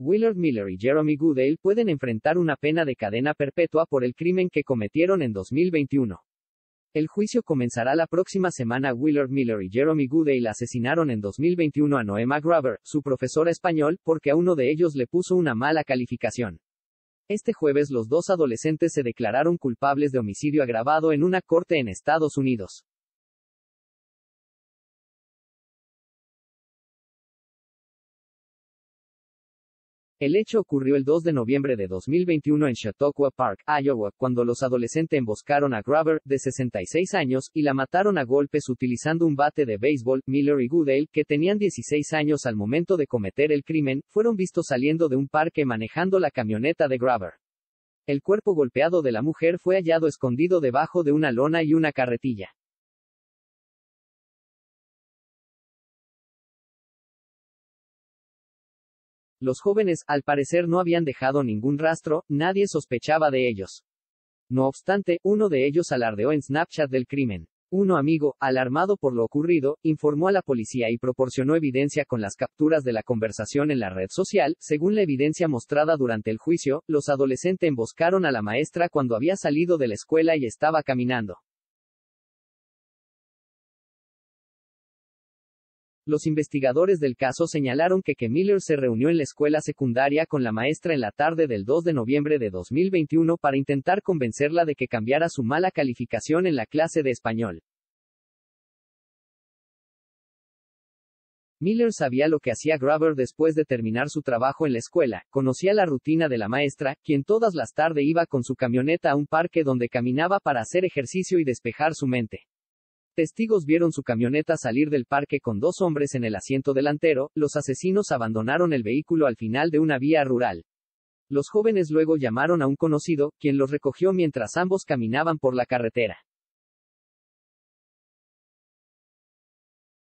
Willard Miller y Jeremy Goodale pueden enfrentar una pena de cadena perpetua por el crimen que cometieron en 2021. El juicio comenzará la próxima semana. Willard Miller y Jeremy Goodale asesinaron en 2021 a Noema Graber, su profesora español, porque a uno de ellos le puso una mala calificación. Este jueves los dos adolescentes se declararon culpables de homicidio agravado en una corte en Estados Unidos. El hecho ocurrió el 2 de noviembre de 2021 en Chautauqua Park, Iowa, cuando los adolescentes emboscaron a Graver, de 66 años, y la mataron a golpes utilizando un bate de béisbol. Miller y Goodale, que tenían 16 años al momento de cometer el crimen, fueron vistos saliendo de un parque manejando la camioneta de Graver. El cuerpo golpeado de la mujer fue hallado escondido debajo de una lona y una carretilla. Los jóvenes, al parecer, no habían dejado ningún rastro, nadie sospechaba de ellos. No obstante, uno de ellos alardeó en Snapchat del crimen. Uno amigo, alarmado por lo ocurrido, informó a la policía y proporcionó evidencia con las capturas de la conversación en la red social. Según la evidencia mostrada durante el juicio, los adolescentes emboscaron a la maestra cuando había salido de la escuela y estaba caminando. Los investigadores del caso señalaron que, Miller se reunió en la escuela secundaria con la maestra en la tarde del 2 de noviembre de 2021 para intentar convencerla de que cambiara su mala calificación en la clase de español. Miller sabía lo que hacía Graver después de terminar su trabajo en la escuela, conocía la rutina de la maestra, quien todas las tardes iba con su camioneta a un parque donde caminaba para hacer ejercicio y despejar su mente. Testigos vieron su camioneta salir del parque con dos hombres en el asiento delantero, los asesinos abandonaron el vehículo al final de una vía rural. Los jóvenes luego llamaron a un conocido, quien los recogió mientras ambos caminaban por la carretera.